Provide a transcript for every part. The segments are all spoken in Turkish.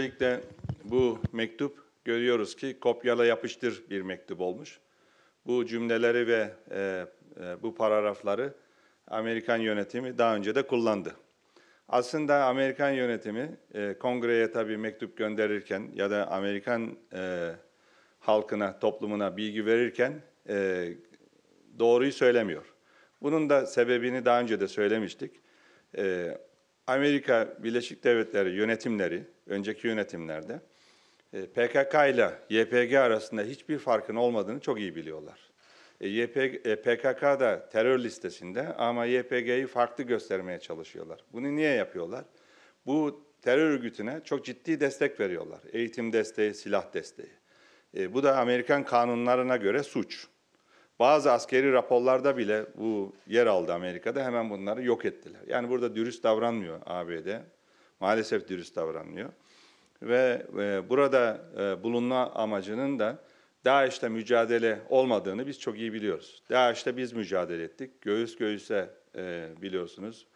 Öncelikle bu mektup görüyoruz ki kopyala yapıştır bir mektup olmuş. Bu cümleleri ve e, e, bu paragrafları Amerikan yönetimi daha önce de kullandı. Aslında Amerikan yönetimi e, kongreye tabi mektup gönderirken ya da Amerikan e, halkına, toplumuna bilgi verirken e, doğruyu söylemiyor. Bunun da sebebini daha önce de söylemiştik. E, Amerika Birleşik Devletleri yönetimleri, önceki yönetimlerde e, PKK ile YPG arasında hiçbir farkın olmadığını çok iyi biliyorlar. E, PKK e, da terör listesinde ama YPG'yi farklı göstermeye çalışıyorlar. Bunu niye yapıyorlar? Bu terör örgütüne çok ciddi destek veriyorlar. Eğitim desteği, silah desteği. Bu da Amerikan kanunlarına göre suç. Bazı askeri raporlarda bile bu yer aldı Amerika'da hemen bunları yok ettiler. Yani burada dürüst davranmıyor ABD. Maalesef dürüst davranmıyor. Ve e, burada e, bulunma amacının da DAEŞ'le mücadele olmadığını biz çok iyi biliyoruz. DAEŞ'le biz mücadele ettik. Göğüs göğüse e, biliyorsunuz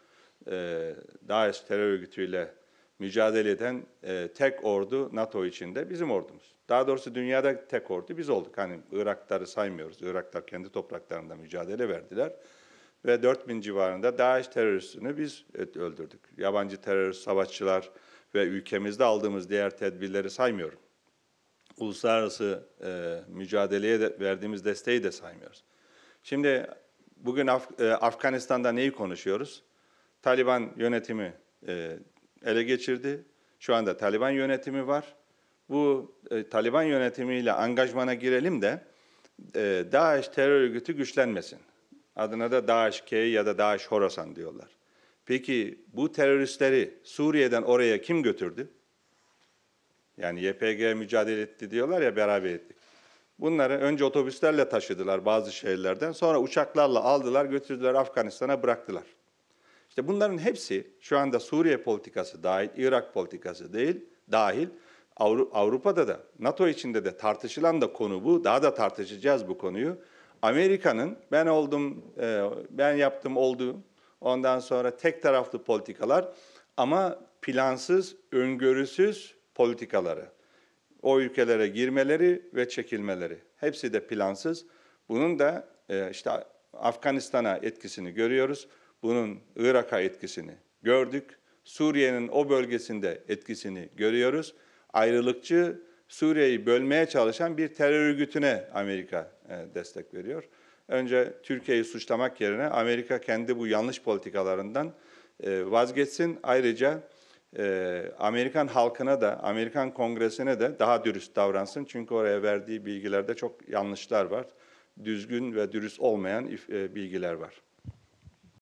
e, DAEŞ terör örgütüyle mücadele eden e, tek ordu NATO içinde bizim ordumuz. Daha doğrusu dünyada tek ordu biz olduk. Hani Irakları saymıyoruz. Iraklar kendi topraklarında mücadele verdiler. Ve 4000 civarında DAEŞ teröristini biz e, öldürdük. Yabancı terörist savaşçılar ve ülkemizde aldığımız diğer tedbirleri saymıyorum. Uluslararası e, mücadeleye de verdiğimiz desteği de saymıyoruz. Şimdi bugün Af e, Afganistan'da neyi konuşuyoruz? Taliban yönetimi e, ele geçirdi. Şu anda Taliban yönetimi var. Bu e, Taliban yönetimiyle angajmana girelim de e, DAEŞ terör örgütü güçlenmesin. Adına da DAEŞ-K ya da DAEŞ Horasan diyorlar. Peki bu teröristleri Suriye'den oraya kim götürdü? Yani YPG mücadele etti diyorlar ya beraber ettik. Bunları önce otobüslerle taşıdılar bazı şehirlerden. Sonra uçaklarla aldılar, götürdüler Afganistan'a bıraktılar. İşte bunların hepsi şu anda Suriye politikası dahil, Irak politikası değil, dahil Avrupa'da da NATO içinde de tartışılan da konu bu. Daha da tartışacağız bu konuyu. Amerika'nın ben oldum, e, ben yaptım oldu. Ondan sonra tek taraflı politikalar ama plansız, öngörüsüz politikaları. O ülkelere girmeleri ve çekilmeleri. Hepsi de plansız. Bunun da e, işte Afganistan'a etkisini görüyoruz bunun Irak'a etkisini gördük. Suriye'nin o bölgesinde etkisini görüyoruz. Ayrılıkçı Suriye'yi bölmeye çalışan bir terör örgütüne Amerika e, destek veriyor. Önce Türkiye'yi suçlamak yerine Amerika kendi bu yanlış politikalarından e, vazgeçsin. Ayrıca e, Amerikan halkına da, Amerikan kongresine de daha dürüst davransın. Çünkü oraya verdiği bilgilerde çok yanlışlar var. Düzgün ve dürüst olmayan bilgiler var.